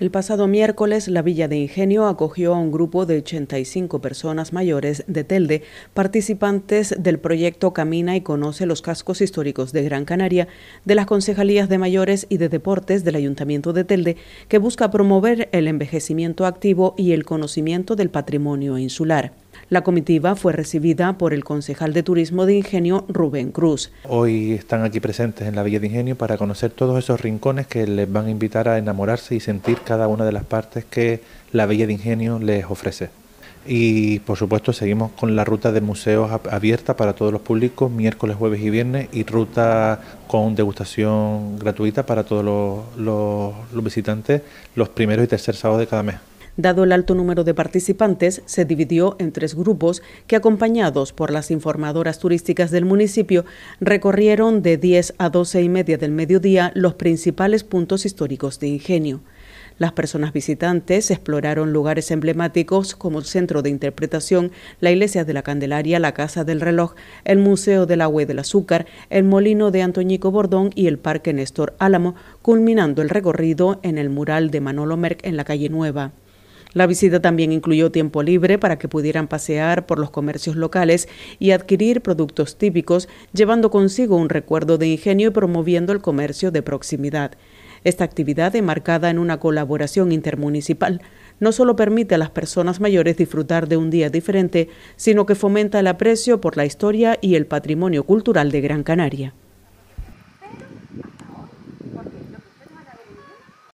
El pasado miércoles, la Villa de Ingenio acogió a un grupo de 85 personas mayores de Telde, participantes del proyecto Camina y Conoce los Cascos Históricos de Gran Canaria, de las Concejalías de Mayores y de Deportes del Ayuntamiento de Telde, que busca promover el envejecimiento activo y el conocimiento del patrimonio insular. La comitiva fue recibida por el concejal de Turismo de Ingenio, Rubén Cruz. Hoy están aquí presentes en la Villa de Ingenio para conocer todos esos rincones que les van a invitar a enamorarse y sentir cada una de las partes que la Villa de Ingenio les ofrece. Y por supuesto seguimos con la ruta de museos abierta para todos los públicos, miércoles, jueves y viernes, y ruta con degustación gratuita para todos los, visitantes los primeros y tercer sábados de cada mes. Dado el alto número de participantes, se dividió en tres grupos que, acompañados por las informadoras turísticas del municipio, recorrieron de 10 a 12 y media del mediodía los principales puntos históricos de Ingenio. Las personas visitantes exploraron lugares emblemáticos como el Centro de Interpretación, la Iglesia de la Candelaria, la Casa del Reloj, el Museo del Agua del Azúcar, el Molino de Antoñico Bordón y el Parque Néstor Álamo, culminando el recorrido en el mural de Manolo Merck en la calle Nueva. La visita también incluyó tiempo libre para que pudieran pasear por los comercios locales y adquirir productos típicos, llevando consigo un recuerdo de ingenio y promoviendo el comercio de proximidad. Esta actividad, enmarcada en una colaboración intermunicipal, no solo permite a las personas mayores disfrutar de un día diferente, sino que fomenta el aprecio por la historia y el patrimonio cultural de Gran Canaria.